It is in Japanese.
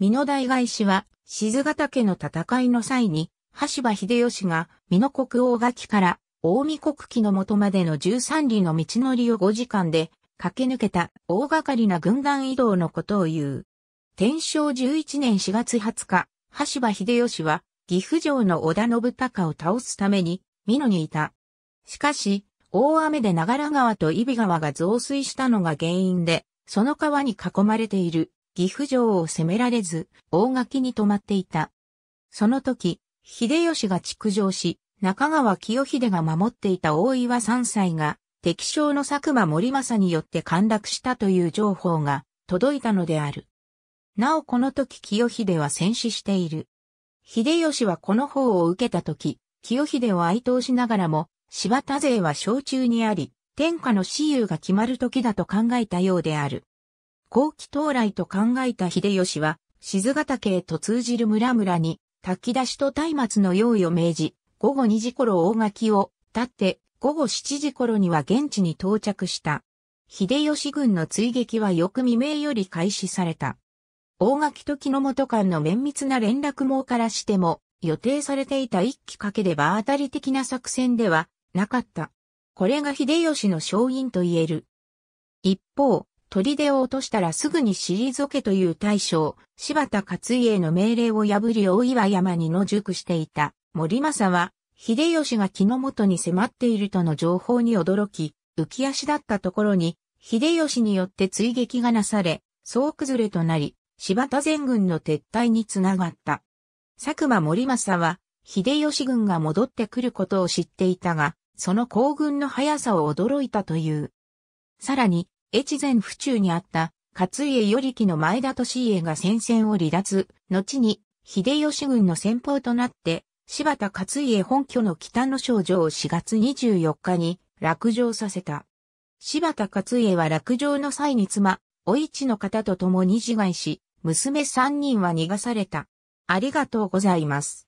美濃大外氏は、静ヶ岳の戦いの際に、橋場秀吉が、美濃国大垣から、大見国旗の元までの13里の道のりを5時間で、駆け抜けた大掛かりな軍団移動のことを言う。天正11年4月20日、橋場秀吉は、岐阜城の織田信孝を倒すために、美濃にいた。しかし、大雨で長良川と揖斐川が増水したのが原因で、その川に囲まれている岐阜城を攻められず、大垣に止まっていた。その時、秀吉が築城し、中川清秀が守っていた大岩山歳が、敵将の佐久間森政によって陥落したという情報が届いたのである。なおこの時清秀は戦死している。秀吉はこの方を受けた時、清秀を哀悼しながらも、柴田勢は小中にあり、天下の私有が決まる時だと考えたようである。後期到来と考えた秀吉は、静ヶ岳へと通じる村々に、炊き出しと松明の用意を命じ、午後2時頃大垣を立って、午後7時頃には現地に到着した。秀吉軍の追撃は翌未明より開始された。大垣と木の元間の綿密な連絡網からしても、予定されていた一気かければ当たり的な作戦ではなかった。これが秀吉の勝因と言える。一方、砦を落としたらすぐに退けという大将、柴田勝家の命令を破り大岩山に野宿していた森政は、秀吉が木の元に迫っているとの情報に驚き、浮き足だったところに、秀吉によって追撃がなされ、総崩れとなり、柴田全軍の撤退につながった。佐久間森政は、秀吉軍が戻ってくることを知っていたが、その行軍の速さを驚いたという。さらに、越前府中にあった勝家頼木の前田利家が戦線を離脱、後に秀吉軍の先方となって、柴田勝家本拠の北の少女を4月24日に落城させた。柴田勝家は落城の際に妻、お市の方と共に自害し、娘3人は逃がされた。ありがとうございます。